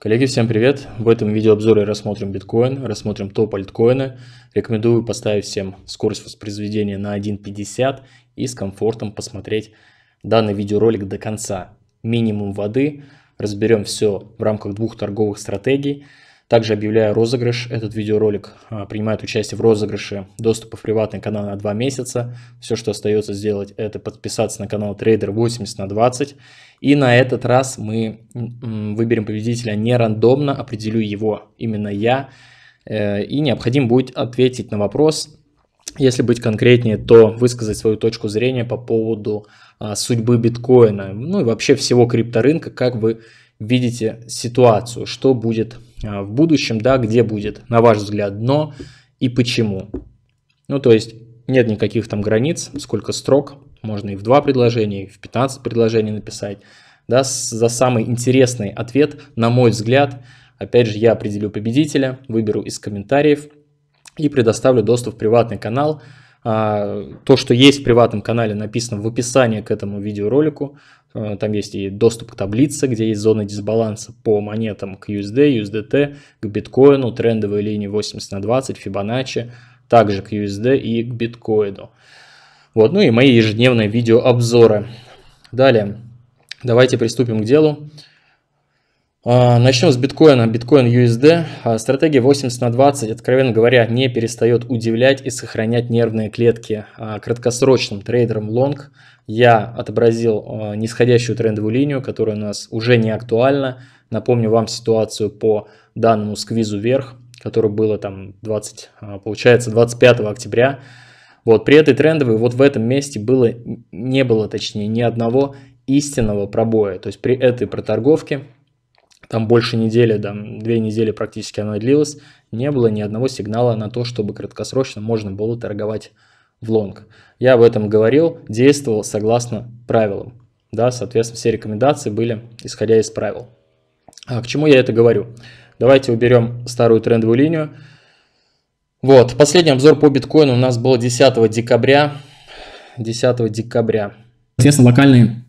Коллеги, всем привет! В этом видеообзоре рассмотрим биткоин, рассмотрим топ альткоина. Рекомендую поставить всем скорость воспроизведения на 1.50 и с комфортом посмотреть данный видеоролик до конца. Минимум воды, разберем все в рамках двух торговых стратегий – также объявляю розыгрыш. Этот видеоролик а, принимает участие в розыгрыше доступа в приватный канал на 2 месяца. Все, что остается сделать, это подписаться на канал трейдер 80 на 20. И на этот раз мы выберем победителя не рандомно, определю его именно я. Э, и необходимо будет ответить на вопрос, если быть конкретнее, то высказать свою точку зрения по поводу а, судьбы биткоина, ну и вообще всего крипторынка, как вы видите ситуацию, что будет а, в будущем, да, где будет, на ваш взгляд, дно и почему. Ну, то есть нет никаких там границ, сколько строк, можно и в два предложения, и в 15 предложений написать. Да, за самый интересный ответ, на мой взгляд, опять же, я определю победителя, выберу из комментариев и предоставлю доступ в приватный канал. А, то, что есть в приватном канале, написано в описании к этому видеоролику. Э, там есть и доступ к таблице, где есть зоны дисбаланса по монетам к USD, USDT, к биткоину, трендовые линии 80 на 20, Fibonacci, также к USD и к биткоину. Вот, ну и мои ежедневные видеообзоры. Далее, давайте приступим к делу. А, начнем с биткоина. Биткоин USD. А, стратегия 80 на 20, откровенно говоря, не перестает удивлять и сохранять нервные клетки. А, краткосрочным трейдером лонг я отобразил нисходящую трендовую линию, которая у нас уже не актуальна. Напомню вам ситуацию по данному сквизу вверх, который было там 20, получается 25 октября. Вот при этой трендовой вот в этом месте было, не было точнее ни одного истинного пробоя. То есть при этой проторговке там больше недели, там две недели практически оно и длилось, не было ни одного сигнала на то, чтобы краткосрочно можно было торговать в лонг. Я об этом говорил, действовал согласно правилам. Да, соответственно, все рекомендации были, исходя из правил. А к чему я это говорю? Давайте уберем старую трендовую линию. Вот, последний обзор по биткоину у нас был 10 декабря. 10 декабря. Соответственно, локальные,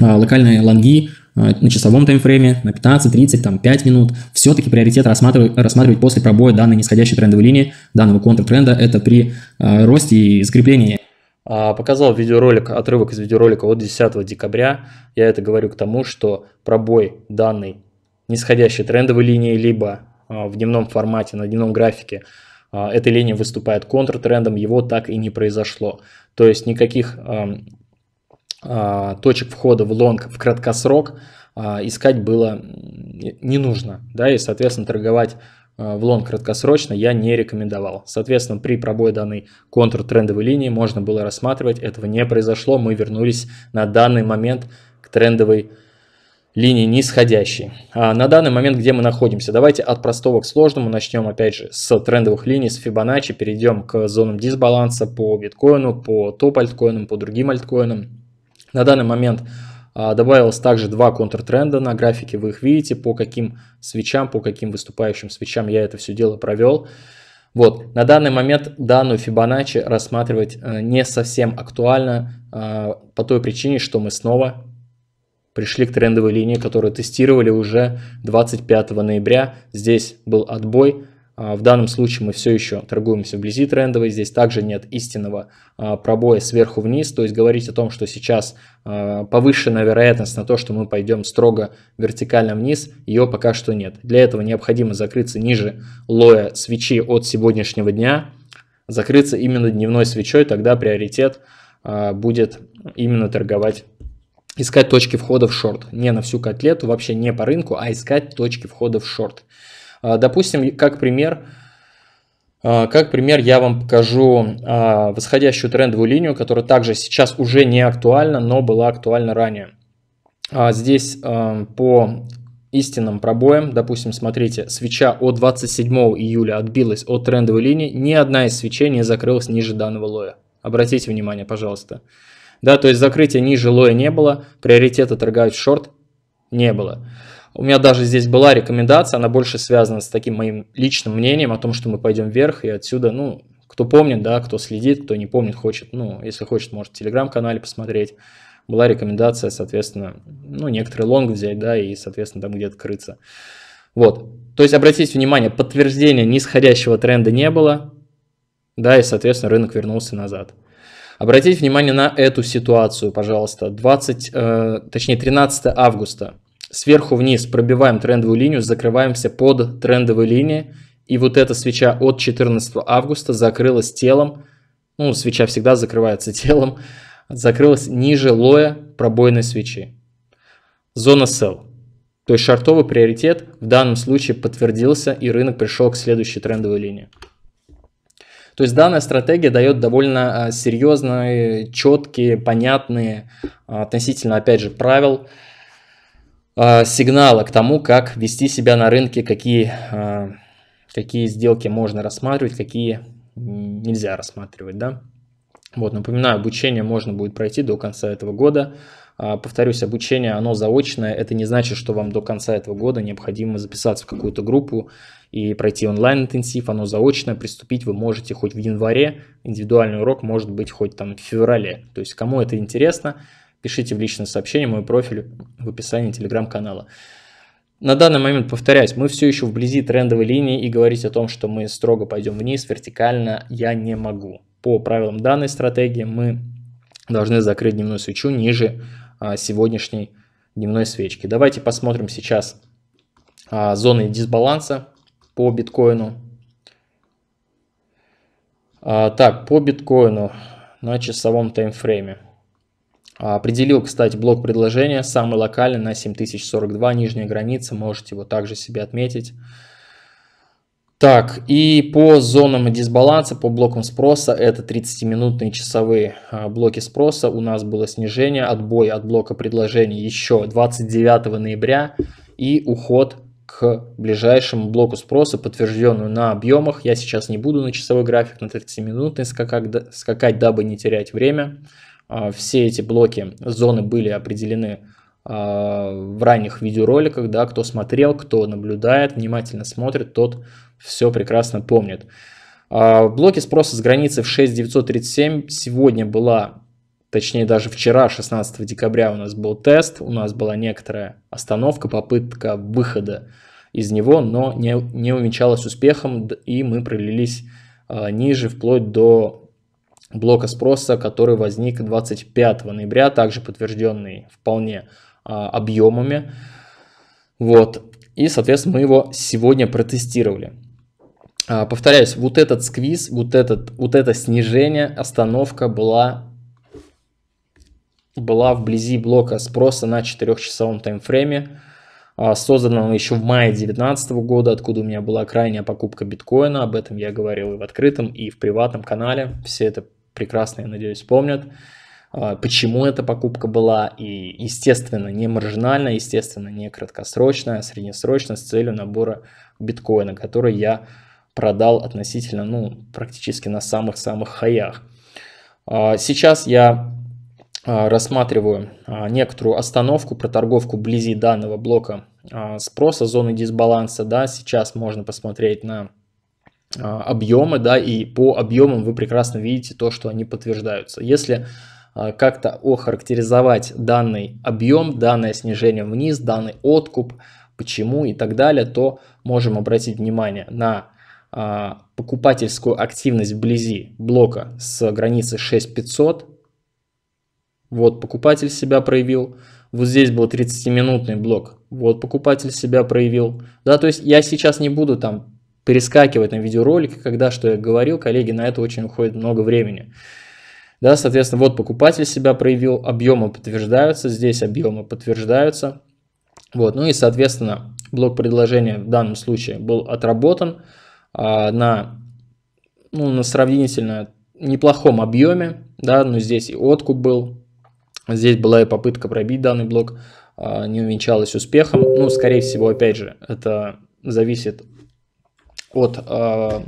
а, локальные лонги а, на часовом таймфрейме, на 15, 30, там, 5 минут, все-таки приоритет рассматривать, рассматривать после пробоя данной нисходящей трендовой линии, данного контртренда, это при а, росте и скреплении а, Показал видеоролик, отрывок из видеоролика от 10 декабря. Я это говорю к тому, что пробой данной нисходящей трендовой линии, либо в дневном формате, на дневном графике, эта линия выступает контртрендом, его так и не произошло. То есть никаких а, точек входа в лонг в краткосрок а, искать было не нужно, да, и, соответственно, торговать а, в лонг краткосрочно я не рекомендовал. Соответственно, при пробое данной контртрендовой линии можно было рассматривать, этого не произошло, мы вернулись на данный момент к трендовой линии нисходящей. А на данный момент, где мы находимся, давайте от простого к сложному начнем опять же с трендовых линий, с Фибоначчи, перейдем к зонам дисбаланса по биткоину, по топ-альткоинам, по другим альткоинам на данный момент а, добавилось также два контртренда на графике, вы их видите, по каким свечам, по каким выступающим свечам я это все дело провел. Вот, на данный момент данную Fibonacci рассматривать э, не совсем актуально а, по той причине, что мы снова пришли к трендовой линии, которую тестировали уже 25 ноября. Здесь был отбой, а, в данном случае мы все еще торгуемся вблизи трендовой, здесь также нет истинного а, пробоя сверху вниз, то есть говорить о том, что сейчас а, повышенная вероятность на то, что мы пойдем строго вертикально вниз, ее пока что нет. Для этого необходимо закрыться ниже лоя свечи от сегодняшнего дня, закрыться именно дневной свечой, тогда приоритет будет именно торговать искать точки входа в шорт. Не на всю котлету, вообще не по рынку, а искать точки входа в шорт. А, допустим, как пример, а, как пример я вам покажу а, восходящую трендовую линию, которая также сейчас уже не актуальна, но была актуальна ранее. Здесь по истинным пробоям, Допустим, смотрите, свеча от 27 июля отбилась от трендовой линии, ни одна из свечей не закрылась ниже данного лоя. Обратите внимание, пожалуйста. Да, то есть закрытия ниже лоя не было, приоритета торговать в шорт не было. У меня даже здесь была рекомендация, она больше связана с таким моим личным мнением о том, что мы пойдем вверх и отсюда, ну, кто помнит, да, кто следит, кто не помнит, хочет, ну, если хочет, может в телеграм-канале посмотреть. Была рекомендация, соответственно, ну, некоторые лонг взять, да, и, соответственно, там где-то крыться. Вот, то есть, обратите внимание, подтверждения нисходящего тренда не было, да, и, соответственно, рынок вернулся назад. Обратите внимание на эту ситуацию, пожалуйста, 20, э, точнее, 13 августа сверху вниз пробиваем трендовую линию, закрываемся под трендовой линией. И вот эта свеча от 14 августа закрылась телом. Ну, свеча всегда закрывается телом. Закрылась ниже лоя пробойной свечи. Зона sell. То есть шартовый приоритет в данном случае подтвердился и рынок пришел к следующей трендовой линии. То есть данная стратегия дает довольно а, серьезные, четкие, понятные а, относительно, опять же, правил, а, сигналы к тому, как вести себя на рынке, какие, а, какие сделки можно рассматривать, какие нельзя рассматривать, да. Вот, напоминаю, обучение можно будет пройти до конца этого года. А, повторюсь, обучение, оно заочное, это не значит, что вам до конца этого года необходимо записаться в какую-то группу и пройти онлайн-интенсив, оно заочное, приступить вы можете хоть в январе, индивидуальный урок может быть хоть там в феврале. То есть, кому это интересно, пишите в личное сообщение, мой профиль в описании телеграм-канала. На данный момент, повторяюсь, мы все еще вблизи трендовой линии и говорить о том, что мы строго пойдем вниз вертикально, я не могу. По правилам данной стратегии мы должны закрыть дневную свечу ниже а, сегодняшней дневной свечки. Давайте посмотрим сейчас а, зоны дисбаланса по биткоину. А, так, по биткоину на часовом таймфрейме. А, определил, кстати, блок предложения, самый локальный на 7042, нижняя граница, можете его также себе отметить. Так, и по зонам дисбаланса, по блокам спроса, это 30-минутные часовые а, блоки спроса. У нас было снижение, отбой от блока предложения еще 29 ноября и уход к ближайшему блоку спроса, подтвержденную на объемах. Я сейчас не буду на часовой график, на 30-минутный скакать, скакать, дабы не терять время. Время. А, все эти блоки, зоны были определены а, в ранних видеороликах, да, кто смотрел, кто наблюдает, внимательно смотрит, тот все прекрасно помнит. В а, блоке спроса с границы в 6937 сегодня была, точнее даже вчера, 16 декабря у нас был тест, у нас была некоторая остановка, попытка выхода из него, но не, не увенчалась успехом, и мы пролились ниже, вплоть до блока спроса, который возник 25 ноября, также подтвержденный вполне а, объемами. Вот. И, соответственно, мы его сегодня протестировали. А, повторяюсь, вот этот сквиз, вот, этот, вот это снижение, остановка была, была вблизи блока спроса на 4-часовом таймфрейме, а, созданного еще в мае 2019 года, откуда у меня была крайняя покупка биткоина. Об этом я говорил и в открытом, и в приватном канале. Все это прекрасно, я надеюсь, помнят, а, почему эта покупка была, и, естественно, не маржинальная, естественно, не краткосрочная, а среднесрочная с целью набора биткоина, который я продал относительно, ну, практически на самых-самых хаях. А, сейчас я а, рассматриваю некоторую остановку, проторговку вблизи данного блока спроса, зоны дисбаланса, да, сейчас можно посмотреть на а, объемы, да, и по объемам вы прекрасно видите то, что они подтверждаются. Если а, как-то охарактеризовать данный объем, данное снижение вниз, данный откуп, почему и так далее, то можем обратить внимание на а, покупательскую активность вблизи блока с границы 6500. Вот покупатель себя проявил. Вот здесь был 30-минутный блок. Вот покупатель себя проявил. Да, то есть я сейчас не буду там перескакивать на видеоролики, когда что я говорил, коллеги, на это очень уходит много времени. Да, соответственно, вот покупатель себя проявил, объемы подтверждаются, здесь объемы подтверждаются. Вот, ну и, соответственно, блок предложения в данном случае был отработан а, на, ну, на сравнительно неплохом объеме, да, но здесь и откуп был, здесь была и попытка пробить данный блок, а, не увенчалась успехом. Ну, скорее всего, опять же, это зависит от э,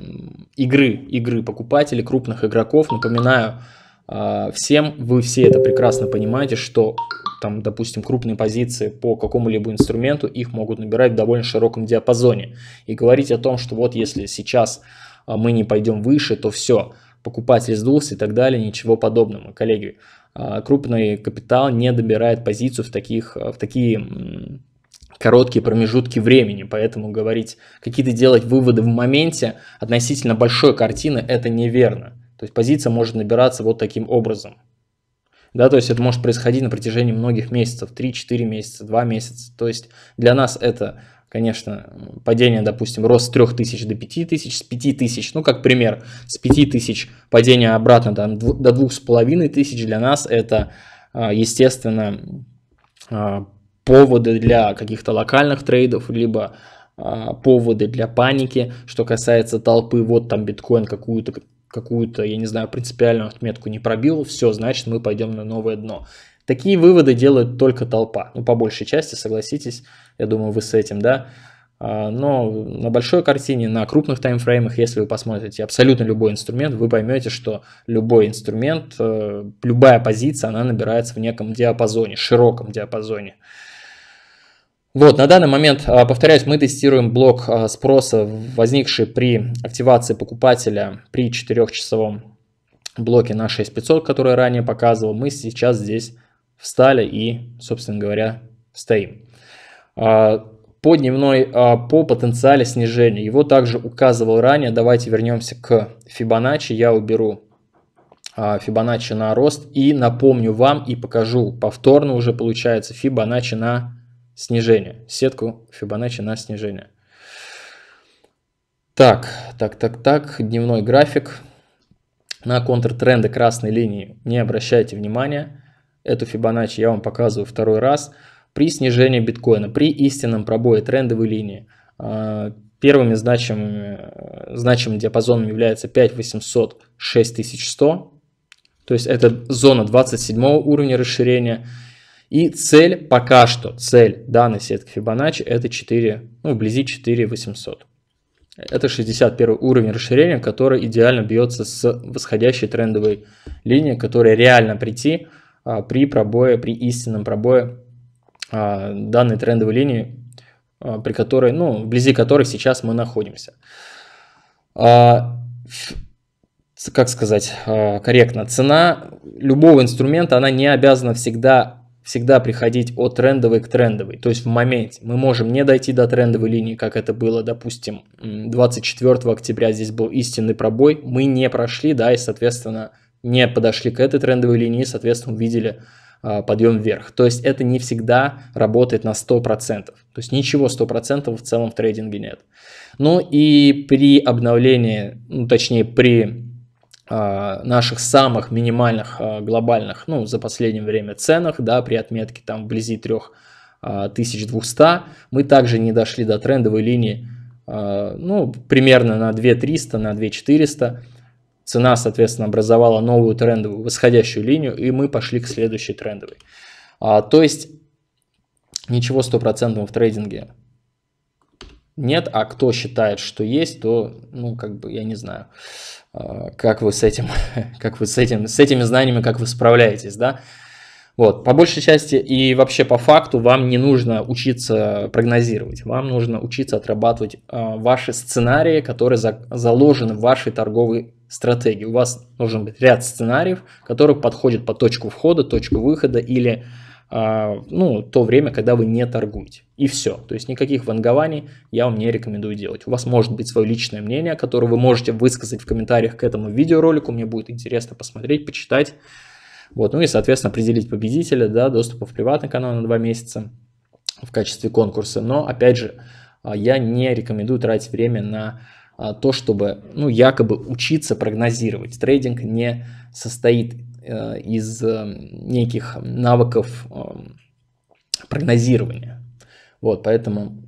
игры, игры покупателей, крупных игроков. Напоминаю э, всем, вы все это прекрасно понимаете, что там, допустим, крупные позиции по какому-либо инструменту, их могут набирать в довольно широком диапазоне. И говорить о том, что вот если сейчас а, мы не пойдем выше, то все, покупатель сдулся и так далее, ничего подобного. Коллеги, крупный капитал не добирает позицию в, таких, в такие короткие промежутки времени, поэтому говорить, какие-то делать выводы в моменте относительно большой картины, это неверно. То есть позиция может набираться вот таким образом. Да, то есть это может происходить на протяжении многих месяцев, 3-4 месяца, 2 месяца. То есть для нас это, конечно, падение, допустим, рост с 3000 до 5000, с 5000, ну как пример, с 5000 падение обратно там, до 2500 для нас это, а, естественно, а, поводы для каких-то локальных трейдов, либо а, поводы для паники, что касается толпы, вот там биткоин какую-то какую-то, я не знаю, принципиальную отметку не пробил, все, значит мы пойдем на новое дно. Такие выводы делает только толпа, ну по большей части, согласитесь, я думаю вы с этим, да. А, но на большой картине, на крупных таймфреймах, если вы посмотрите абсолютно любой инструмент, вы поймете, что любой инструмент, э, любая позиция, она набирается в неком диапазоне, широком диапазоне. Вот, на данный момент, а, повторяюсь, мы тестируем блок а, спроса, возникший при активации покупателя при 4-часовом блоке на 6500, который я ранее показывал. Мы сейчас здесь встали и, собственно говоря, стоим. А, по дневной, по потенциале снижения, его также указывал ранее. Давайте вернемся к Fibonacci. Я уберу Fibonacci на рост и напомню вам и покажу повторно уже получается Fibonacci на снижение, сетку Фибоначчи на снижение. Так, так, так, так, дневной график. На контртренды красной линии не обращайте внимания. Эту Фибоначчи я вам показываю второй раз. При снижении биткоина, при истинном пробое трендовой линии, а, первыми значимыми, значимым диапазоном является 5800-6100. То есть это зона 27 уровня расширения. И цель пока что, цель данной сетки Fibonacci это 4, ну, вблизи 4800. Это 61 уровень расширения, который идеально бьется с восходящей трендовой линией, которая реально прийти а, при пробое, при истинном пробое а, данной трендовой линии, а, при которой, ну, вблизи которой сейчас мы находимся. А, как сказать а, корректно, цена любого инструмента, она не обязана всегда всегда приходить от трендовой к трендовой. То есть в моменте мы можем не дойти до трендовой линии, как это было, допустим, 24 октября здесь был истинный пробой, мы не прошли, да, и, соответственно, не подошли к этой трендовой линии, соответственно, увидели а, подъем вверх. То есть это не всегда работает на 100%. То есть ничего 100% в целом в трейдинге нет. Ну и при обновлении, ну, точнее при а, наших самых минимальных а, глобальных, ну, за последнее время ценах, да, при отметке там вблизи 3200, а, мы также не дошли до трендовой линии, ну, примерно на 2300, на 2400. Цена, соответственно, образовала новую трендовую восходящую линию, и мы пошли к следующей трендовой. То есть ничего стопроцентного в трейдинге нет, а кто считает, что есть, то, ну, как бы, я не знаю, а, как вы с этим, как вы с этим, с этими знаниями, как вы справляетесь, да. Вот, по большей части и вообще по факту вам не нужно учиться прогнозировать, вам нужно учиться отрабатывать а, ваши сценарии, которые за, заложены в вашей торговой стратегии. У вас должен быть ряд сценариев, которые подходят по точку входа, точку выхода или а, ну, то время, когда вы не торгуете. И все. То есть никаких вангований я вам не рекомендую делать. У вас может быть свое личное мнение, которое вы можете высказать в комментариях к этому видеоролику. Мне будет интересно посмотреть, почитать. Вот, ну и, соответственно, определить победителя, да, доступа в приватный канал на 2 месяца в качестве конкурса. Но, опять же, а, я не рекомендую тратить время на а, то, чтобы, ну, якобы учиться прогнозировать. Трейдинг не состоит Э, из э, неких навыков э, прогнозирования. Вот, поэтому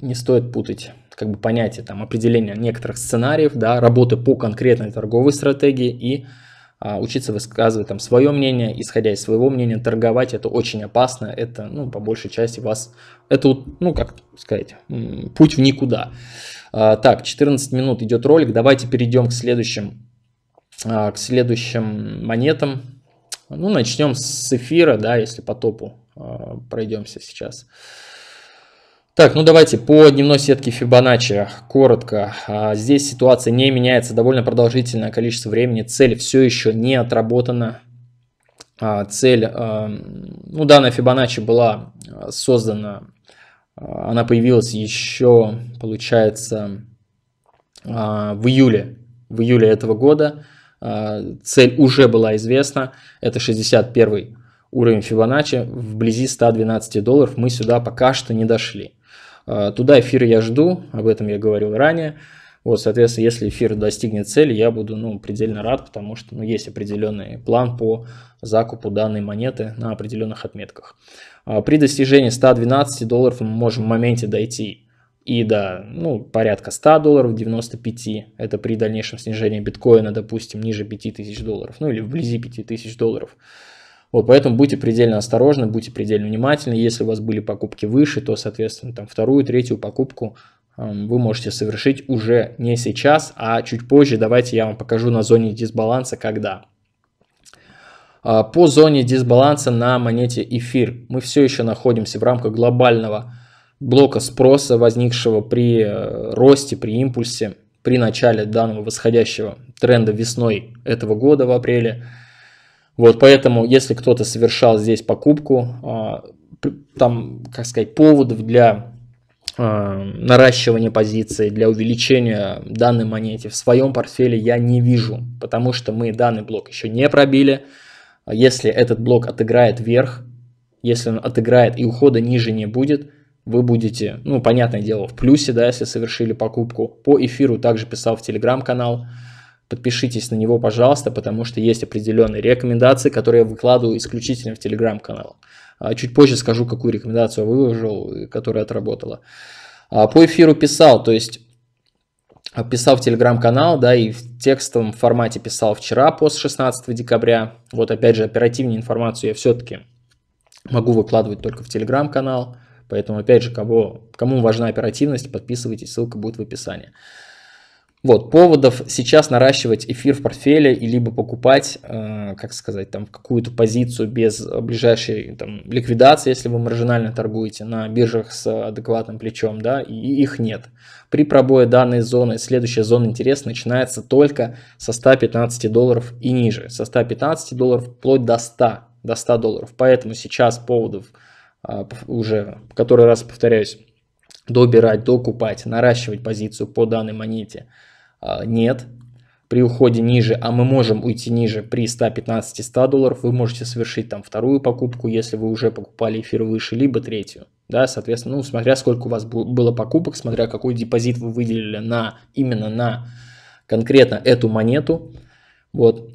не стоит путать как бы понятие там определения некоторых сценариев, да, работы по конкретной торговой стратегии и а, учиться высказывать там свое мнение, исходя из своего мнения, торговать это очень опасно, это, ну, по большей части вас, это, ну, как сказать, путь в никуда. А, так, 14 минут идет ролик, давайте перейдем к следующему. А, к следующим монетам. Ну, начнем с эфира, да, если по топу а, пройдемся сейчас. Так, ну давайте по дневной сетке Фибоначчи коротко. А, здесь ситуация не меняется довольно продолжительное количество времени. Цель все еще не отработана. Цель, ну данная Фибоначчи была создана, она появилась еще, получается, в июле, в июле этого года. А, цель уже была известна, это 61 уровень Фибоначчи, вблизи 112 долларов мы сюда пока что не дошли. А, туда эфир я жду, об этом я говорил ранее. Вот, соответственно, если эфир достигнет цели, я буду ну, предельно рад, потому что ну, есть определенный план по закупу данной монеты на определенных отметках. А, при достижении 112 долларов мы можем в моменте дойти и до ну, порядка 100 долларов, 95. Это при дальнейшем снижении биткоина, допустим, ниже 5000 долларов, ну или вблизи 5000 долларов. Вот, поэтому будьте предельно осторожны, будьте предельно внимательны. Если у вас были покупки выше, то, соответственно, там вторую, третью покупку эм, вы можете совершить уже не сейчас, а чуть позже. Давайте я вам покажу на зоне дисбаланса, когда. А, по зоне дисбаланса на монете эфир мы все еще находимся в рамках глобального блока спроса, возникшего при э, росте, при импульсе, при начале данного восходящего тренда весной этого года в апреле. Вот поэтому, если кто-то совершал здесь покупку, э, там, как сказать, поводов для э, наращивания позиций, для увеличения данной монете в своем портфеле я не вижу, потому что мы данный блок еще не пробили. Если этот блок отыграет вверх, если он отыграет и ухода ниже не будет – вы будете, ну, понятное дело, в плюсе, да, если совершили покупку. По эфиру также писал в телеграм-канал. Подпишитесь на него, пожалуйста, потому что есть определенные рекомендации, которые я выкладываю исключительно в телеграм-канал. А чуть позже скажу, какую рекомендацию выложил, которая отработала. А по эфиру писал, то есть писал в телеграм-канал, да, и в текстовом формате писал вчера, после 16 декабря. Вот опять же, оперативную информацию я все-таки могу выкладывать только в телеграм-канал. Поэтому, опять же, кого, кому важна оперативность, подписывайтесь, ссылка будет в описании. Вот, поводов сейчас наращивать эфир в портфеле и либо покупать, э, как сказать, там какую-то позицию без ближайшей там, ликвидации, если вы маржинально торгуете на биржах с адекватным плечом, да, и их нет. При пробое данной зоны следующая зона интереса начинается только со 115 долларов и ниже, со 115 долларов вплоть до 100, до 100 долларов. Поэтому сейчас поводов а, уже который раз повторяюсь, добирать, докупать, наращивать позицию по данной монете а, нет. При уходе ниже, а мы можем уйти ниже при 115-100 долларов, вы можете совершить там вторую покупку, если вы уже покупали эфир выше, либо третью. Да, соответственно, ну, смотря сколько у вас было покупок, смотря какой депозит вы выделили на, именно на конкретно эту монету, вот,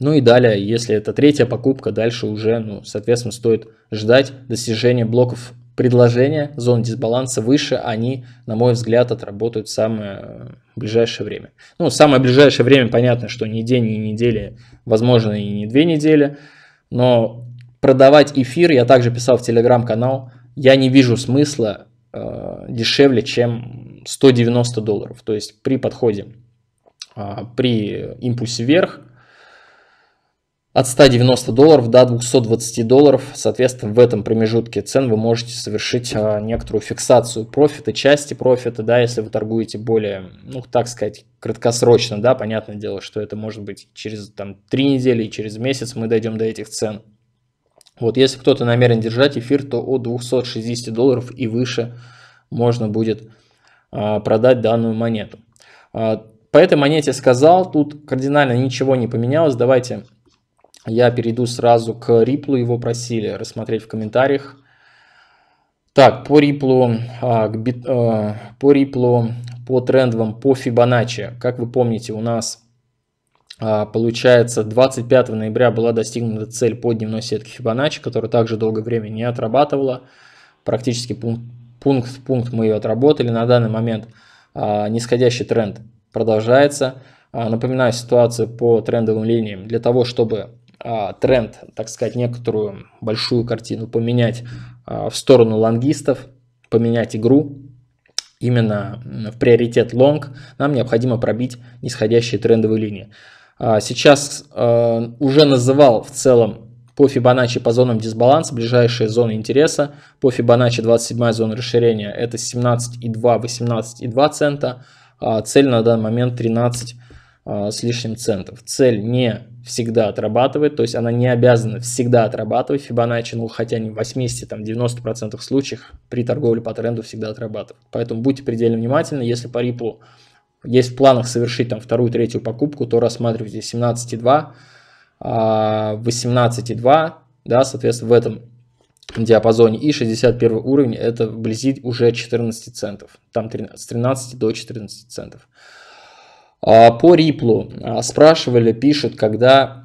ну и далее, если это третья покупка, дальше уже, ну, соответственно, стоит ждать достижения блоков предложения, зон дисбаланса выше, они, на мой взгляд, отработают самое э, ближайшее время. Ну, самое ближайшее время, понятно, что не день, ни недели, возможно, и не две недели, но продавать эфир, я также писал в телеграм-канал, я не вижу смысла э, дешевле, чем 190 долларов. То есть при подходе, э, при импульсе вверх, от 190 долларов до 220 долларов. Соответственно, в этом промежутке цен вы можете совершить а, некоторую фиксацию профита, части профита, да, если вы торгуете более, ну, так сказать, краткосрочно, да, понятное дело, что это может быть через там 3 недели и через месяц мы дойдем до этих цен. Вот, если кто-то намерен держать эфир, то от 260 долларов и выше можно будет а, продать данную монету. А, по этой монете сказал, тут кардинально ничего не поменялось. Давайте я перейду сразу к Риплу, его просили рассмотреть в комментариях. Так, по Риплу, а, а, по Риплу, по трендовым, по Фибоначчи. Как вы помните, у нас а, получается 25 ноября была достигнута цель по дневной сетке Фибоначчи, которая также долгое время не отрабатывала. Практически пункт пункт пункт мы ее отработали. На данный момент нисходящий тренд продолжается. напоминаю ситуацию по трендовым линиям. Для того, чтобы а, тренд, так сказать, некоторую большую картину поменять а, в сторону лонгистов, поменять игру, именно в приоритет лонг, нам необходимо пробить нисходящие трендовые линии. А, сейчас уже называл в целом по Фибоначчи по зонам дисбаланс, ближайшие зоны интереса. По Фибоначчи 27 зона расширения это 17,2, 18,2 цента. Цель на данный момент 13 с лишним центов. Цель не всегда отрабатывает, то есть она не обязана всегда отрабатывать Fibonacci, ну хотя не в 80, там 90% случаев при торговле по тренду всегда отрабатывает. Поэтому будьте предельно внимательны, если по Ripple есть в планах совершить там вторую, третью покупку, то рассматривайте 17,2, 18,2, а, да, соответственно, в этом диапазоне. И 61 уровень это вблизи уже 14 центов, там 13, с 13 до 14 центов. А, по Ripple а, спрашивали, пишут, когда,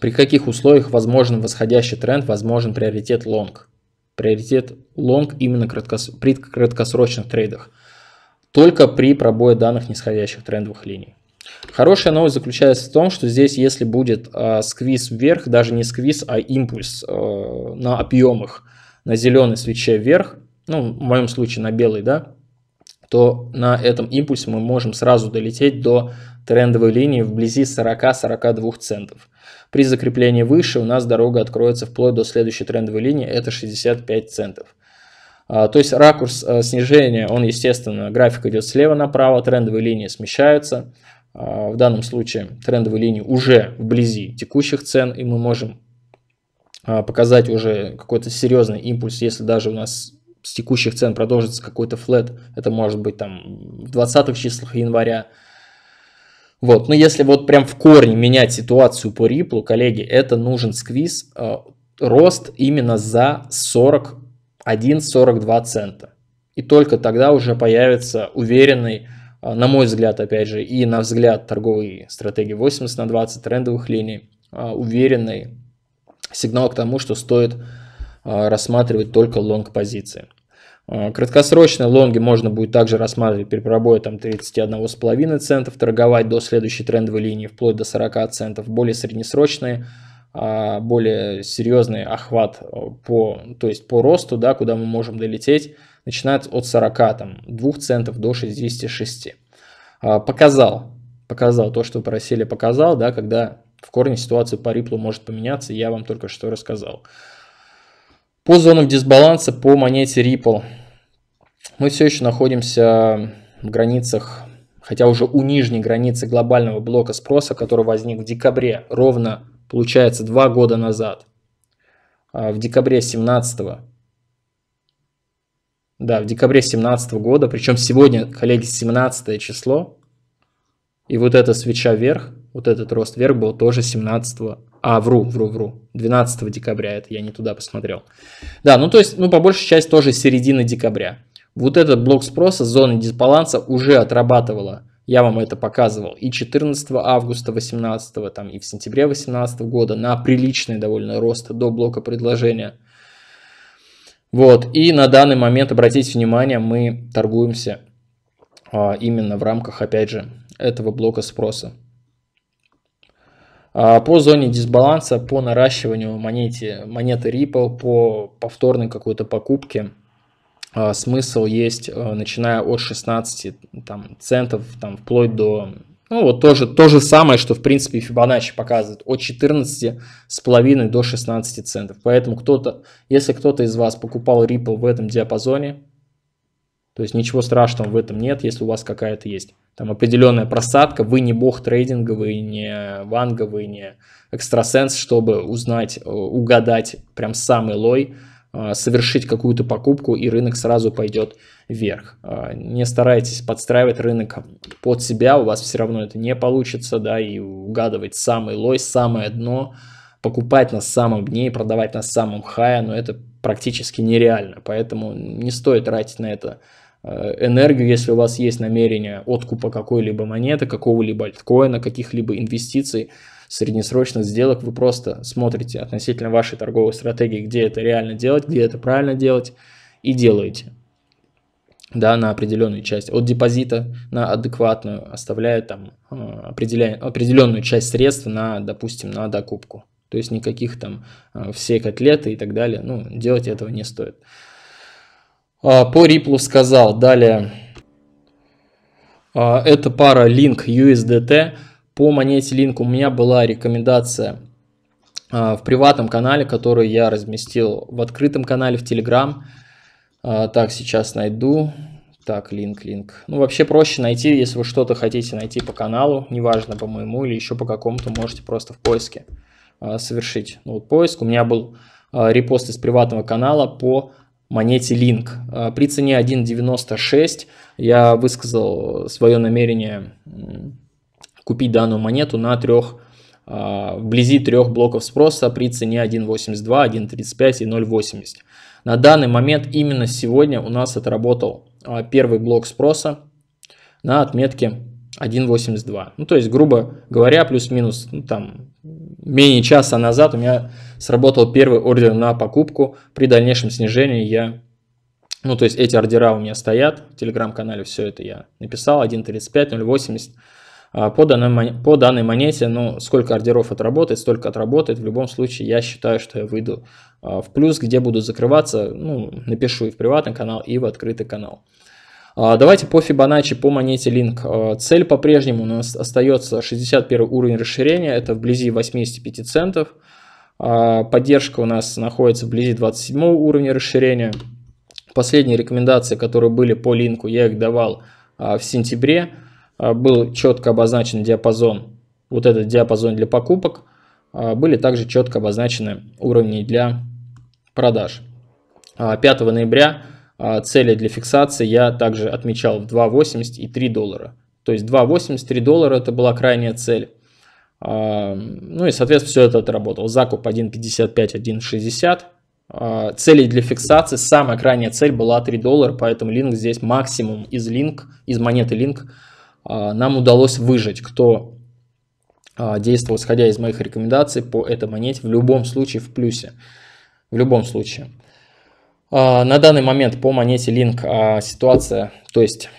при каких условиях возможен восходящий тренд, возможен приоритет лонг. Приоритет лонг именно краткос... при краткосрочных трейдах. Только при пробое данных нисходящих трендовых линий. Хорошая новость заключается в том, что здесь, если будет э, сквиз вверх, даже не сквиз, а импульс э, на объемах, на зеленой свече вверх, ну, в моем случае на белой, да, то на этом импульсе мы можем сразу долететь до трендовой линии вблизи 40-42 центов. При закреплении выше у нас дорога откроется вплоть до следующей трендовой линии, это 65 центов. А, то есть ракурс э, снижения, он естественно, график идет слева направо, трендовые линии смещаются. А, в данном случае трендовые линии уже вблизи текущих цен, и мы можем а, показать уже какой-то серьезный импульс, если даже у нас с текущих цен продолжится какой-то флет, это может быть там в 20 числах января. Вот, но если вот прям в корне менять ситуацию по Ripple, коллеги, это нужен сквиз, э, рост именно за 41-42 цента. И только тогда уже появится уверенный, э, на мой взгляд, опять же, и на взгляд торговой стратегии 80 на 20 трендовых линий, э, уверенный сигнал к тому, что стоит а, рассматривать только лонг-позиции. А, Краткосрочные лонги можно будет также рассматривать при пробое там, 31,5 центов, торговать до следующей трендовой линии вплоть до 40 центов. Более среднесрочные, а, более серьезный охват по, то есть по росту, да, куда мы можем долететь, начинается от 40, там, 2 центов до 66. Показал, показал то, что просили, показал, да, когда в корне ситуация по риплу может поменяться, я вам только что рассказал. По зонам дисбаланса по монете Ripple мы все еще находимся в границах, хотя уже у нижней границы глобального блока спроса, который возник в декабре, ровно, получается, два года назад, а, в декабре 17 -го. Да, в декабре 17 -го года, причем сегодня, коллеги, 17 число, и вот эта свеча вверх – вот этот рост вверх был тоже 17 а, вру, вру, вру. 12 декабря, это я не туда посмотрел. Да, ну то есть, ну по большей части тоже середина декабря. Вот этот блок спроса зоны дисбаланса уже отрабатывала. Я вам это показывал. И 14 августа 18, там, и в сентябре 18 года на приличный довольно рост до блока предложения. Вот, и на данный момент, обратите внимание, мы торгуемся а, именно в рамках, опять же, этого блока спроса. А, по зоне дисбаланса, по наращиванию монете, монеты Ripple, по повторной какой-то покупке а, смысл есть, э, начиная от 16 там, центов там, вплоть до... Ну, вот тоже то же самое, что, в принципе, Fibonacci показывает, от 14 с половиной до 16 центов. Поэтому кто-то, если кто-то из вас покупал Ripple в этом диапазоне, то есть ничего страшного в этом нет, если у вас какая-то есть там определенная просадка, вы не бог трейдинга, вы не ванга, вы не экстрасенс, чтобы узнать, э, угадать прям самый лой, э, совершить какую-то покупку, и рынок сразу пойдет вверх. Э, не старайтесь подстраивать рынок под себя, у вас все равно это не получится, да, и угадывать самый лой, самое дно, покупать на самом дне и продавать на самом хая, но это практически нереально, поэтому не стоит тратить на это Э, энергию, если у вас есть намерение откупа какой-либо монеты, какого-либо альткоина, каких-либо инвестиций, среднесрочных сделок, вы просто смотрите относительно вашей торговой стратегии, где это реально делать, где это правильно делать, и делаете. Да, на определенную часть от депозита на адекватную, оставляя там э, определя... определенную часть средств на, допустим, на докупку. То есть никаких там э, все котлеты и так далее, ну, делать этого не стоит. А, по Ripple сказал. Далее. А, это пара Link USDT. По монете Link у меня была рекомендация а, в приватном канале, который я разместил в открытом канале в Telegram. Так, сейчас найду. Так, линк, линк. Ну, вообще проще найти, если вы что-то хотите найти по каналу, неважно, по моему или еще по какому-то, можете просто в поиске совершить. Ну, вот поиск. У меня был репост из приватного канала по монете Link. А, при цене 1.96 я высказал свое намерение купить данную монету на трех а, вблизи трех блоков спроса при цене 1.82, 1.35 и 0.80. На данный момент именно сегодня у нас отработал а, первый блок спроса на отметке 1.82. Ну, то есть, грубо говоря, плюс-минус ну, там менее часа назад у меня сработал первый ордер на покупку. При дальнейшем снижении я... Ну, то есть эти ордера у меня стоят. В телеграм-канале все это я написал. 1.35, 0.80. А, по данной, по данной монете, ну, сколько ордеров отработает, столько отработает. В любом случае, я считаю, что я выйду а, в плюс. Где буду закрываться, ну, напишу и в приватный канал, и в открытый канал. А, давайте по Fibonacci, по монете Link. А, цель по-прежнему у нас остается 61 уровень расширения, это вблизи 85 центов. А, поддержка у нас находится вблизи 27 уровня расширения. Последние рекомендации, которые были по линку, я их давал в сентябре. Был четко обозначен диапазон, вот этот диапазон для покупок. Были также четко обозначены уровни для продаж. 5 ноября а цели для фиксации я также отмечал в 2.80 и 3 доллара. То есть 2.80, 3 доллара это была крайняя цель. А, ну и, соответственно, все это отработал. Закуп 1.55, 1.60. А, цели для фиксации, самая крайняя цель была 3 доллара, поэтому линк здесь максимум из линк, из монеты линк нам удалось выжать. Кто действовал, исходя из моих рекомендаций по этой монете, в любом случае в плюсе. В любом случае. А, на данный момент по монете Link а, ситуация, то есть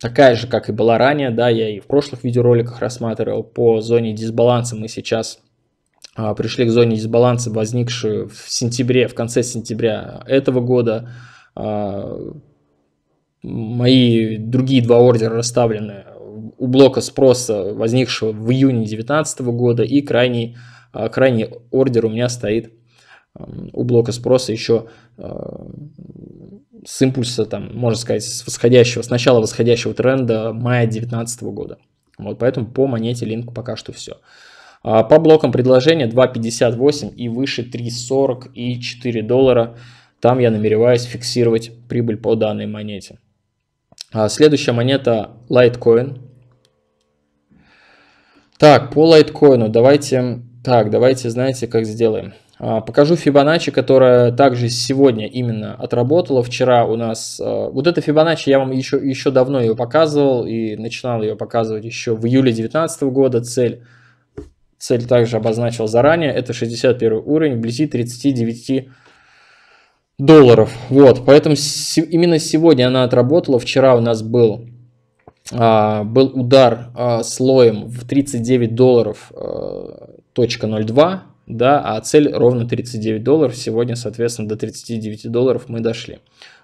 такая же, как и была ранее, да, я и в прошлых видеороликах рассматривал по зоне дисбаланса, мы сейчас а, пришли к зоне дисбаланса, возникшую в сентябре, в конце сентября этого года. Мои другие два ордера расставлены у блока спроса, возникшего в июне 2019 года, и крайний, крайний ордер у меня стоит у блока спроса еще а, с импульса, там, можно сказать, с восходящего, с начала восходящего тренда мая 2019 года. Вот поэтому по монете Link пока что все. А по блокам предложения 2.58 и выше 3.40 и 4 доллара. Там я намереваюсь фиксировать прибыль по данной монете. А следующая монета Litecoin. Так, по лайткоину давайте, так, давайте, знаете, как сделаем. А, покажу Fibonacci, которая также сегодня именно отработала. Вчера у нас... А, вот эта Fibonacci, я вам еще, еще давно ее показывал и начинал ее показывать еще в июле 2019 года. Цель, цель также обозначил заранее. Это 61 уровень, вблизи 39 долларов. Вот, поэтому именно сегодня она отработала. Вчера у нас был а, был удар слоем в 39 долларов точка .02 да, а цель ровно 39 долларов, сегодня, соответственно, до 39 долларов мы дошли.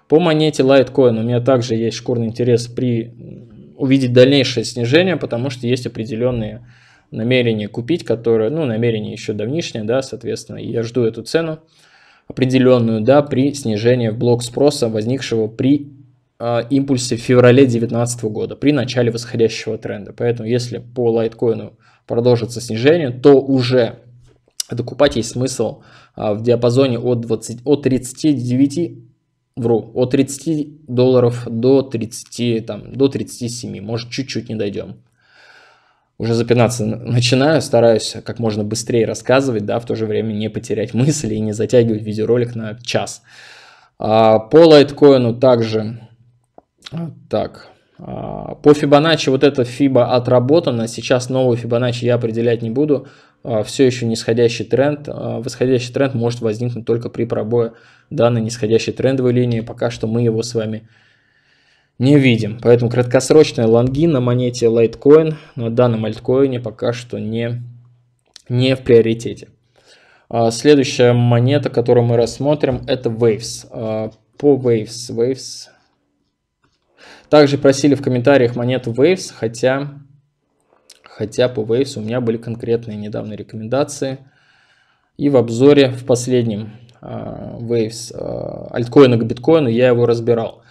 По монете Litecoin у меня также есть шкурный интерес при увидеть дальнейшее снижение, потому что есть определенные намерения купить, которые, ну, намерение еще давнишнее, да, соответственно, я жду эту цену определенную, да, при снижении в блок спроса, возникшего при э, импульсе в феврале 2019 года, при начале восходящего тренда. Поэтому если по лайткоину продолжится снижение, то уже докупать есть смысл а, в диапазоне от, 20, от 39 вру, от 30 долларов до 30, там, до 37, может чуть-чуть не дойдем. Уже за 15 начинаю, стараюсь как можно быстрее рассказывать, да, в то же время не потерять мысли и не затягивать видеоролик на час. А, по лайткоину также, а, так, а, по Fibonacci вот эта фиба отработана, сейчас новую Fibonacci я определять не буду, а, все еще нисходящий тренд. А, восходящий тренд может возникнуть только при пробое данной нисходящей трендовой линии. Пока что мы его с вами не видим. Поэтому краткосрочные лонги на монете Litecoin на данном альткоине пока что не, не в приоритете. А, следующая монета, которую мы рассмотрим, это Waves. По Waves. Waves. Также просили в комментариях монету Waves, хотя хотя по Waves у меня были конкретные недавние рекомендации. И в обзоре в последнем а, Waves а, альткоина к биткоину я его разбирал.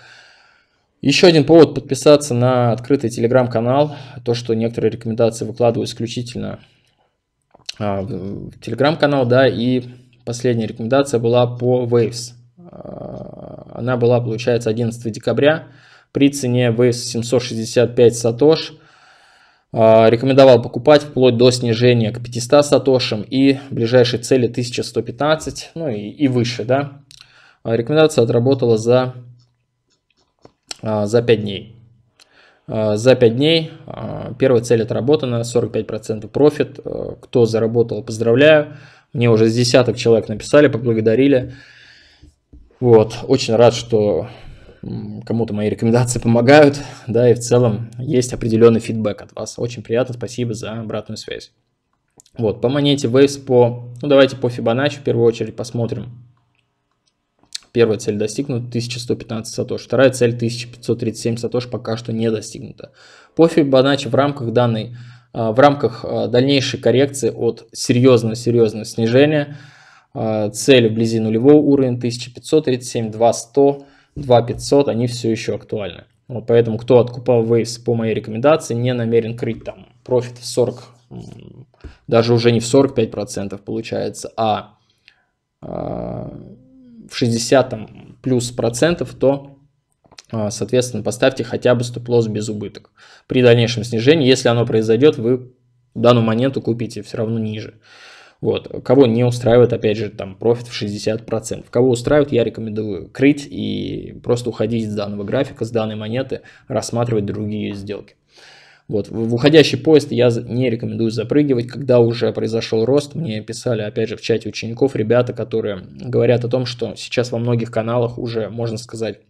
Еще один повод подписаться на открытый телеграм-канал. То, что некоторые рекомендации выкладываю исключительно а, в телеграм-канал, да, и последняя рекомендация была по Waves. Она была, получается, 11 декабря при цене Waves 765 сатош – а, рекомендовал покупать вплоть до снижения к 500 сатошам и ближайшей цели 1115, ну и, и выше, да. А, рекомендация отработала за, а, за 5 дней. За 5 дней первая цель отработана, 45% профит. Кто заработал, поздравляю. Мне уже с десяток человек написали, поблагодарили. Вот, очень рад, что кому-то мои рекомендации помогают, да, и в целом есть определенный фидбэк от вас. Очень приятно, спасибо за обратную связь. Вот, по монете Waves, по, ну давайте по Fibonacci в первую очередь посмотрим. Первая цель достигнута 1115 сатош, вторая цель 1537 сатош пока что не достигнута. По Fibonacci в рамках данной, а, в рамках а, дальнейшей коррекции от серьезного-серьезного снижения а, цель вблизи нулевого уровня 1537, 2100, 2500, они все еще актуальны. Вот поэтому, кто откупал вейс по моей рекомендации, не намерен крыть там профит в 40, даже уже не в 45% получается, а, а в 60 там, плюс процентов, то, а, соответственно, поставьте хотя бы стоп-лосс без убыток. При дальнейшем снижении, если оно произойдет, вы в данную монету купите все равно ниже. Вот. Кого не устраивает, опять же, там профит в 60%. Кого устраивает, я рекомендую крыть и просто уходить с данного графика, с данной монеты, рассматривать другие сделки. Вот. В уходящий поезд я не рекомендую запрыгивать, когда уже произошел рост. Мне писали, опять же, в чате учеников ребята, которые говорят о том, что сейчас во многих каналах уже, можно сказать,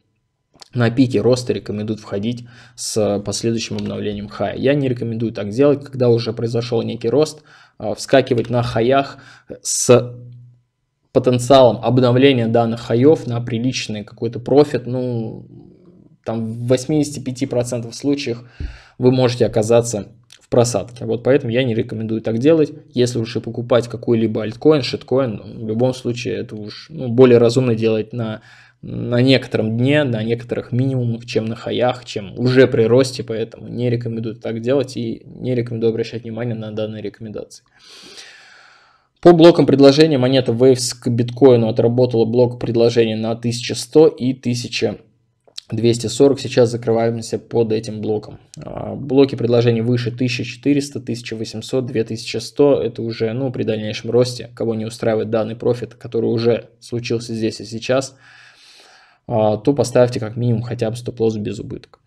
на пике роста рекомендуют входить с последующим обновлением хая. Я не рекомендую так делать, когда уже произошел некий рост, Э, вскакивать на хаях с потенциалом обновления данных хаев на приличный какой-то профит, ну, там в 85% случаев вы можете оказаться в просадке. Вот поэтому я не рекомендую так делать. Если уж и покупать какой-либо альткоин, шиткоин, ну, в любом случае это уж ну, более разумно делать на на некотором дне, на некоторых минимумах, чем на хаях, чем уже при росте, поэтому не рекомендую так делать и не рекомендую обращать внимание на данные рекомендации. По блокам предложения монета Waves к биткоину отработала блок предложения на 1100 и 1240. Сейчас закрываемся под этим блоком. А, блоки предложений выше 1400, 1800, 2100. Это уже ну, при дальнейшем росте, кого не устраивает данный профит, который уже случился здесь и сейчас – а, то поставьте как минимум хотя бы стоп-лосс без убыток.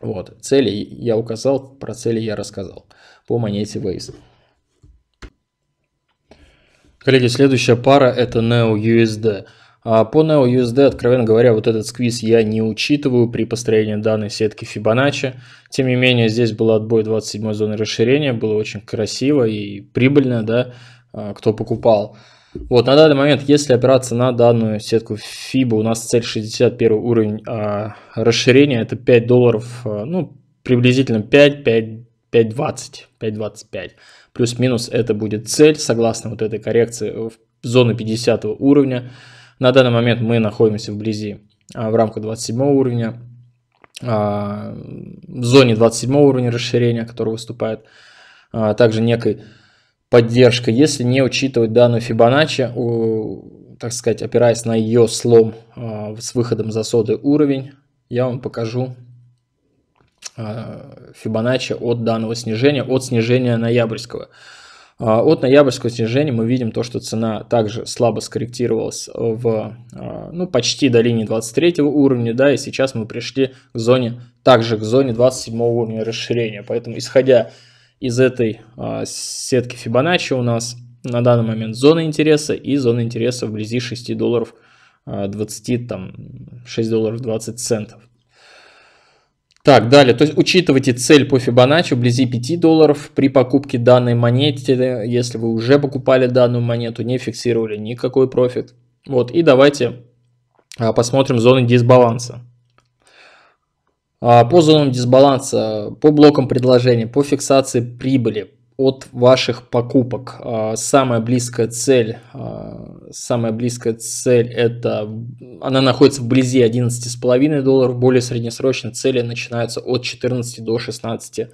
Вот, цели я указал, про цели я рассказал по монете Waze. Коллеги, следующая пара это Neo USD. А, по Neo USD, откровенно говоря, вот этот сквиз я не учитываю при построении данной сетки Fibonacci. Тем не менее, здесь был отбой 27 зоны расширения, было очень красиво и прибыльно, да, а, кто покупал. Вот, на данный момент, если опираться на данную сетку FIBA, у нас цель 61 уровень, а расширение это 5 долларов, а, ну, приблизительно 5, 5, 5.20, 5.25. Плюс-минус это будет цель, согласно вот этой коррекции э, в зоны 50 уровня. На данный момент мы находимся вблизи, а, в рамках 27 уровня, а, в зоне 27 уровня расширения, который выступает, также некой поддержка, если не учитывать данную Фибоначчи, так сказать, опираясь на ее слом а, с выходом за сотый уровень, я вам покажу а, Фибоначчи от данного снижения, от снижения ноябрьского. А, от ноябрьского снижения мы видим то, что цена также слабо скорректировалась в, ну, почти до линии 23 уровня, да, и сейчас мы пришли к зоне, также к зоне 27 уровня расширения. Поэтому, исходя из этой а, сетки Fibonacci у нас на данный момент зона интереса и зона интереса вблизи 6 долларов 20, а, там 6 долларов 20 центов. Так, далее, то есть учитывайте цель по Fibonacci вблизи 5 долларов при покупке данной монеты, если вы уже покупали данную монету, не фиксировали никакой профит. Вот, и давайте а, посмотрим зоны дисбаланса. А, по зонам дисбаланса, по блокам предложения, по фиксации прибыли от ваших покупок. А, самая близкая цель, а, самая близкая цель это, она находится вблизи 11,5 долларов, более среднесрочные цели начинаются от 14 до 16,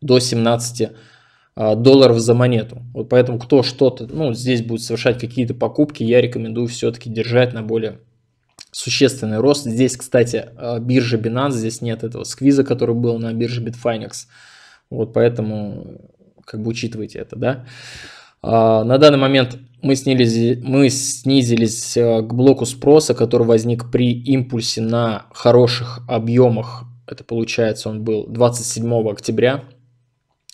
до 17 долларов за монету. Вот поэтому кто что-то, ну здесь будет совершать какие-то покупки, я рекомендую все-таки держать на более существенный рост. Здесь, кстати, э, биржа Binance, здесь нет этого сквиза, который был на бирже Bitfinex. Вот поэтому как бы учитывайте это, да. А, на данный момент мы, снизились, мы снизились э, к блоку спроса, который возник при импульсе на хороших объемах. Это получается, он был 27 октября.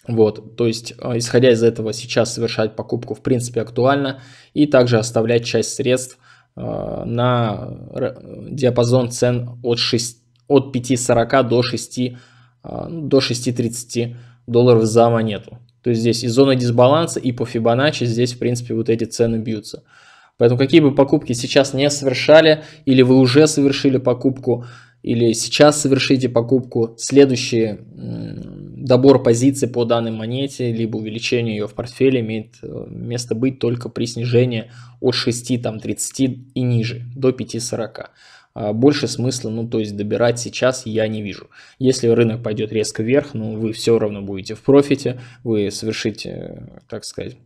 Вот, то есть, э, исходя из этого, сейчас совершать покупку в принципе актуально и также оставлять часть средств Э, на диапазон цен от, 6, от 5,40 до 6 э, до 6,30 долларов за монету. То есть здесь и зона дисбаланса, и по Фибоначчи здесь, в принципе, вот эти цены бьются. Поэтому какие бы покупки сейчас не совершали, или вы уже совершили покупку, или сейчас совершите покупку, следующие добор позиций по данной монете, либо увеличение ее в портфеле имеет э, место быть только при снижении от там 6.30 и ниже, до 5.40 а, больше смысла, ну то есть добирать сейчас я не вижу. Если рынок пойдет резко вверх, ну вы все равно будете в профите, вы совершите, э, так сказать,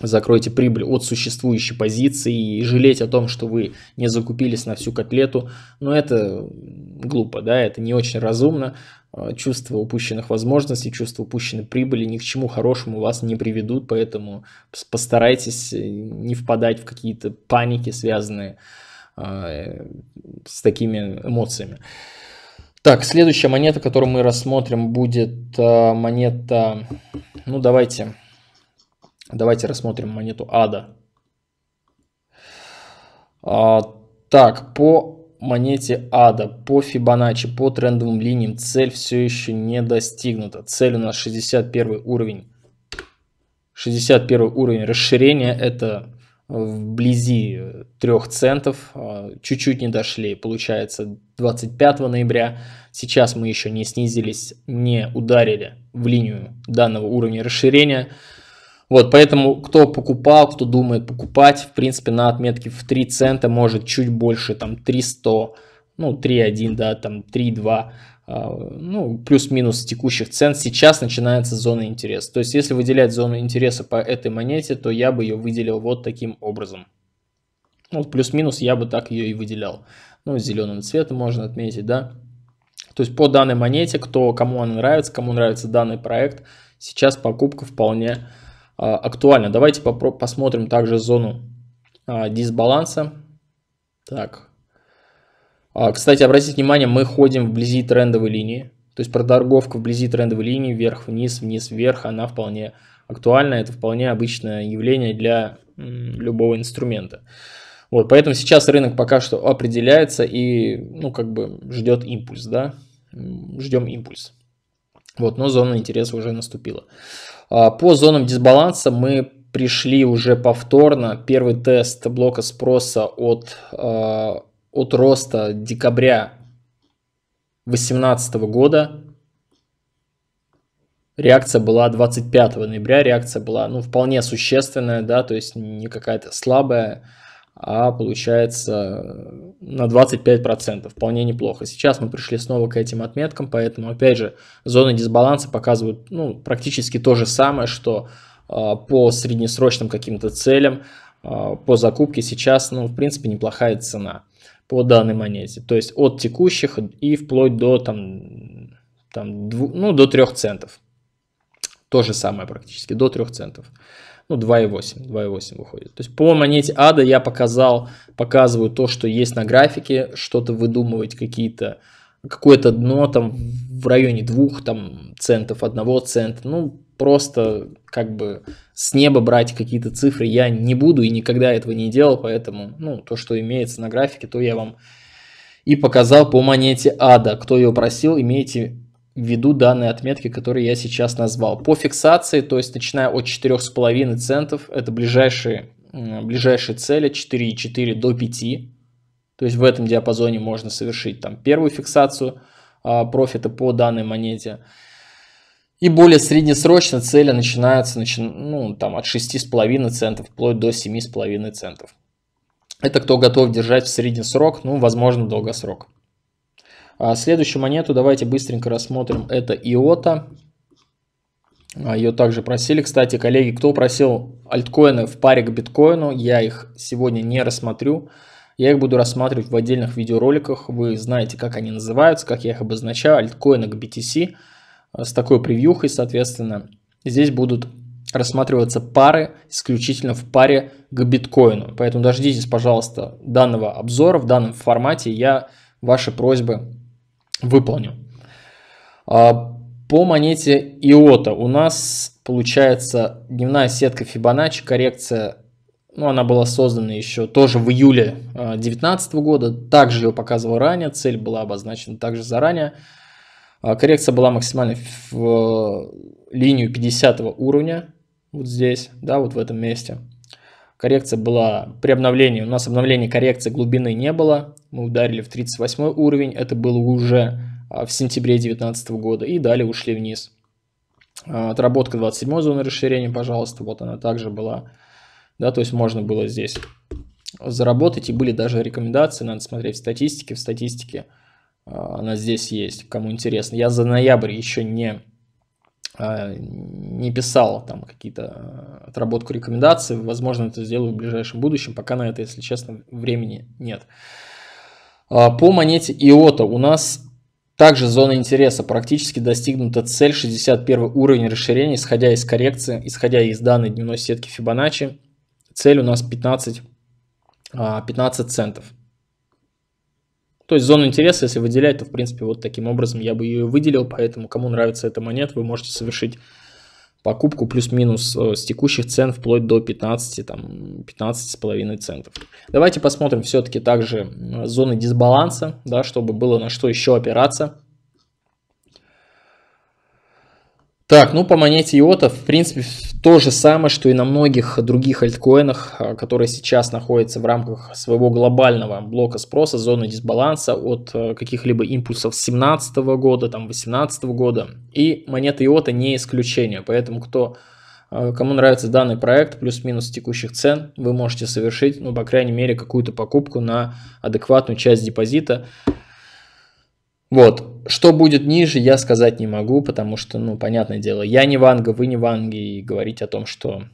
закройте прибыль от существующей позиции и жалеть о том, что вы не закупились на всю котлету, но ну, это глупо, да, это не очень разумно, а, чувство упущенных возможностей, чувство упущенной прибыли ни к чему хорошему вас не приведут, поэтому постарайтесь э, не впадать в какие-то паники, связанные а, э, с такими эмоциями. Так, следующая монета, которую мы рассмотрим, будет а, монета... Ну, давайте... Давайте рассмотрим монету Ада. Так, по монете ада по Фибоначчи, по трендовым линиям цель все еще не достигнута. Цель у нас 61 уровень. 61 уровень расширения это вблизи 3 центов, а, чуть-чуть не дошли, получается 25 ноября. Сейчас мы еще не снизились, не ударили в линию данного уровня расширения. Вот, поэтому кто покупал, кто думает покупать, в принципе, на отметке в 3 цента, может, чуть больше, там, 300, ну, 3,1, да, там, 3,2, а, ну, плюс-минус текущих цен, сейчас начинается зона интереса. То есть, если выделять зону интереса по этой монете, то я бы ее выделил вот таким образом. Ну, вот плюс-минус я бы так ее и выделял. Ну, зеленым цветом можно отметить, да. То есть, по данной монете, кто, кому она нравится, кому нравится данный проект, сейчас покупка вполне а, актуально. Давайте посмотрим также зону а, дисбаланса. Так. А, кстати, обратите внимание, мы ходим вблизи трендовой линии. То есть проторговка вблизи трендовой линии, вверх-вниз, вниз-вверх, она вполне актуальна. Это вполне обычное явление для любого инструмента. Вот, поэтому сейчас рынок пока что определяется и, ну, как бы ждет импульс, да, ждем импульс. Вот, но зона интереса уже наступила. А, по зонам дисбаланса мы пришли уже повторно. Первый тест блока спроса от, а, от роста декабря 2018 года. Реакция была 25 ноября, реакция была ну, вполне существенная, да, то есть не какая-то слабая а получается э, на 25%, вполне неплохо. Сейчас мы пришли снова к этим отметкам, поэтому, опять же, зоны дисбаланса показывают ну, практически то же самое, что э, по среднесрочным каким-то целям, э, по закупке сейчас, ну, в принципе, неплохая цена по данной монете. То есть от текущих и вплоть до, там, там, дву, ну, до 3 центов. То же самое практически, до 3 центов ну 2,8, 2,8 выходит. То есть по монете ада я показал, показываю то, что есть на графике, что-то выдумывать, какие-то, какое-то дно там в районе двух там, центов, одного цента, ну просто как бы с неба брать какие-то цифры я не буду и никогда этого не делал, поэтому ну, то, что имеется на графике, то я вам и показал по монете ада. Кто ее просил, имейте Ввиду данной отметки, которую я сейчас назвал. По фиксации, то есть начиная от 4,5 центов, это ближайшие, ближайшие цели 4,4 до 5. То есть в этом диапазоне можно совершить там первую фиксацию а, профита по данной монете. И более среднесрочно цели начинаются начи... ну, там, от 6,5 центов вплоть до 7,5 центов. Это кто готов держать в средний срок, ну, возможно, долгосрок. А следующую монету давайте быстренько рассмотрим. Это Иота. Ее также просили. Кстати, коллеги, кто просил альткоины в паре к биткоину, я их сегодня не рассмотрю. Я их буду рассматривать в отдельных видеороликах. Вы знаете, как они называются, как я их обозначаю. Альткоины к BTC а, с такой превьюхой, соответственно. Здесь будут рассматриваться пары исключительно в паре к биткоину. Поэтому дождитесь, пожалуйста, данного обзора в данном формате. Я ваши просьбы выполню. А, по монете Иота у нас получается дневная сетка Fibonacci, коррекция, ну она была создана еще тоже в июле 2019 а, года, также ее показывал ранее, цель была обозначена также заранее. А, коррекция была максимально в э, линию 50 уровня, вот здесь, да, вот в этом месте. Коррекция была при обновлении. У нас обновления коррекции глубины не было. Мы ударили в 38 уровень. Это было уже а, в сентябре 2019 года. И далее ушли вниз. А, отработка 27 зоны расширения, пожалуйста. Вот она также была. Да, то есть можно было здесь заработать. И были даже рекомендации. Надо смотреть в статистике. В а, статистике она здесь есть, кому интересно. Я за ноябрь еще не а, не писал там какие-то э, отработку рекомендаций. Возможно, это сделаю в ближайшем будущем, пока на это, если честно, времени нет. А, по монете IOTA у нас также зона интереса. Практически достигнута цель 61 уровень расширения, исходя из коррекции, исходя из данной дневной сетки Fibonacci. Цель у нас 15, 15 а, центов. То есть зону интереса, если выделять, то в принципе вот таким образом я бы ее выделил, поэтому кому нравится эта монета, вы можете совершить покупку плюс-минус э, с текущих цен вплоть до 15, там, 15,5 центов. Давайте посмотрим все-таки также зоны дисбаланса, да, чтобы было на что еще опираться. Так, ну по монете IOTA, в принципе, то же самое, что и на многих других альткоинах, а, которые сейчас находятся в рамках своего глобального блока спроса, зоны дисбаланса от э, каких-либо импульсов 2017 года, там 2018 года. И монета IOTA не исключение, поэтому кто э, Кому нравится данный проект, плюс-минус текущих цен, вы можете совершить, ну, по крайней мере, какую-то покупку на адекватную часть депозита. Вот. Что будет ниже, я сказать не могу, потому что, ну, понятное дело, я не Ванга, вы не Ванги, и говорить о том, что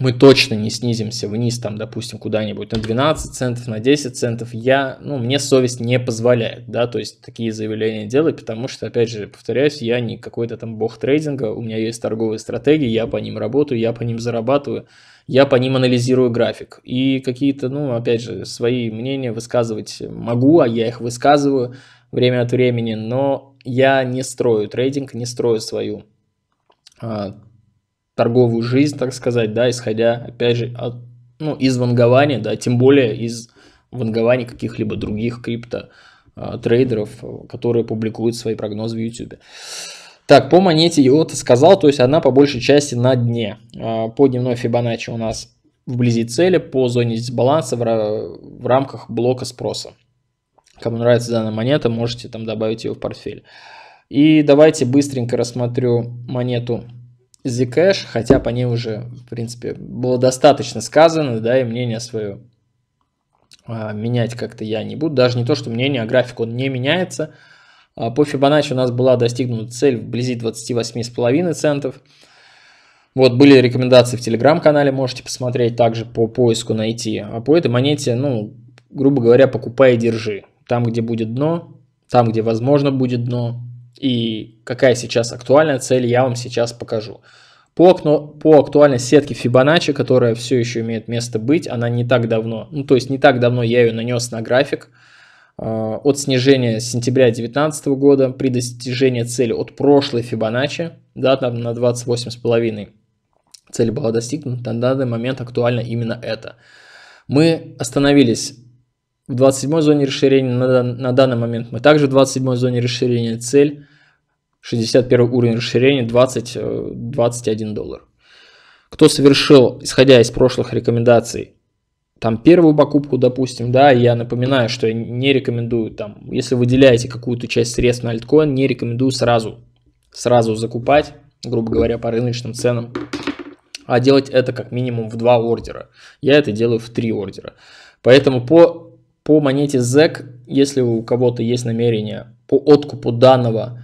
мы точно не снизимся вниз, там, допустим, куда-нибудь на 12 центов, на 10 центов, я, ну, мне совесть не позволяет, да, то есть такие заявления делать, потому что, опять же, повторяюсь, я не какой-то там бог трейдинга, у меня есть торговые стратегии, я по ним работаю, я по ним зарабатываю, я по ним анализирую график, и какие-то, ну, опять же, свои мнения высказывать могу, а я их высказываю, время от времени, но я не строю трейдинг, не строю свою а, торговую жизнь, так сказать, да, исходя, опять же, от, ну, из вангования, да, тем более из вангования каких-либо других крипто а, трейдеров, которые публикуют свои прогнозы в YouTube. Так, по монете я это сказал, то есть она по большей части на дне. А, по дневной Фибоначчи у нас вблизи цели, по зоне дисбаланса в, в рамках блока спроса. Кому нравится данная монета, можете там добавить ее в портфель. И давайте быстренько рассмотрю монету Zcash, хотя по ней уже, в принципе, было достаточно сказано, да, и мнение свое а, менять как-то я не буду. Даже не то, что мнение, а график он не меняется. А, по Fibonacci у нас была достигнута цель вблизи 28,5 центов. Вот были рекомендации в телеграм-канале, можете посмотреть, также по поиску найти. А по этой монете, ну, грубо говоря, покупай и держи там, где будет дно, там, где возможно будет дно, и какая сейчас актуальная цель, я вам сейчас покажу. По, окно, по актуальной сетке Fibonacci, которая все еще имеет место быть, она не так давно, ну то есть не так давно я ее нанес на график, э, от снижения сентября 2019 года при достижении цели от прошлой Fibonacci, да, там на 28,5 цель была достигнута, на данный момент актуально именно это. Мы остановились в 27 зоне расширения. На, на данный момент мы также в 27 зоне расширения. Цель 61 уровень расширения 20, 21 э, доллар. Кто совершил, исходя из прошлых рекомендаций, там первую покупку, допустим, да, я напоминаю, что я не рекомендую, там, если выделяете какую-то часть средств на альткоин, не рекомендую сразу, сразу закупать, грубо говоря, по рыночным ценам, а делать это как минимум в два ордера. Я это делаю в три ордера. Поэтому по по монете ZEC, если у кого-то есть намерение по откупу данного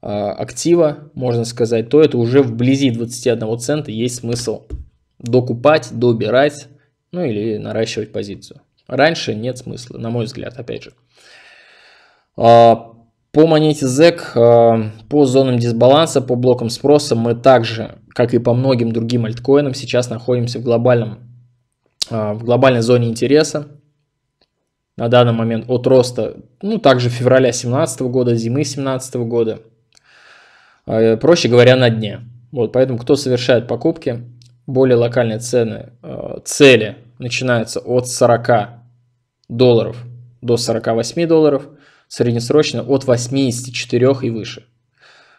э, актива, можно сказать, то это уже вблизи 21 цента есть смысл докупать, добирать, ну или наращивать позицию. Раньше нет смысла, на мой взгляд, опять же. А, по монете ZEC, а, по зонам дисбаланса, по блокам спроса мы также, как и по многим другим альткоинам, сейчас находимся в, глобальном, в глобальной зоне интереса на данный момент от роста, ну, также февраля 2017 года, зимы 2017 года, а, э, проще говоря, на дне. Вот, поэтому кто совершает покупки, более локальные цены, а, цели начинаются от 40 долларов до 48 долларов, среднесрочно от 84 и выше.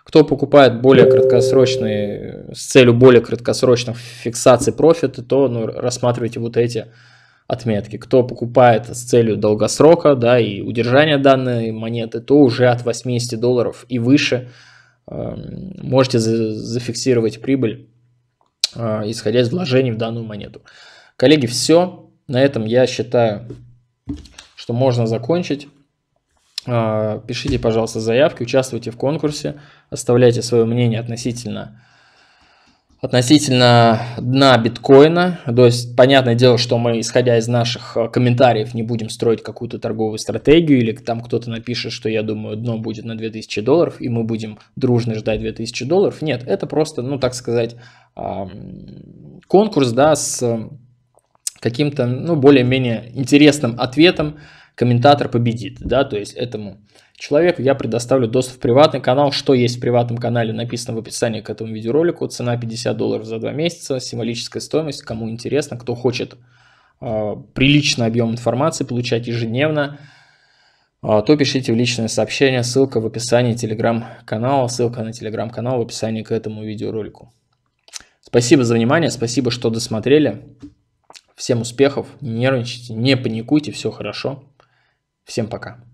Кто покупает более краткосрочные, с целью более краткосрочных фиксаций профита, то ну, рассматривайте вот эти отметки. Кто покупает с целью долгосрока да, и удержания данной монеты, то уже от 80 долларов и выше э, можете за зафиксировать прибыль, э, исходя из вложений в данную монету. Коллеги, все. На этом я считаю, что можно закончить. Э, пишите, пожалуйста, заявки, участвуйте в конкурсе, оставляйте свое мнение относительно относительно дна биткоина. То есть, понятное дело, что мы, исходя из наших э, комментариев, не будем строить какую-то торговую стратегию, или там кто-то напишет, что, я думаю, дно будет на 2000 долларов, и мы будем дружно ждать 2000 долларов. Нет, это просто, ну, так сказать, конкурс, да, с э, каким-то, ну, более-менее интересным ответом комментатор победит, да, то есть этому человек, я предоставлю доступ в приватный канал. Что есть в приватном канале, написано в описании к этому видеоролику. Цена 50 долларов за 2 месяца, символическая стоимость. Кому интересно, кто хочет э, приличный объем информации получать ежедневно, э, то пишите в личное сообщение. Ссылка в описании телеграм-канала, ссылка на телеграм-канал в описании к этому видеоролику. Спасибо за внимание, спасибо, что досмотрели. Всем успехов, не нервничайте, не паникуйте, все хорошо. Всем пока.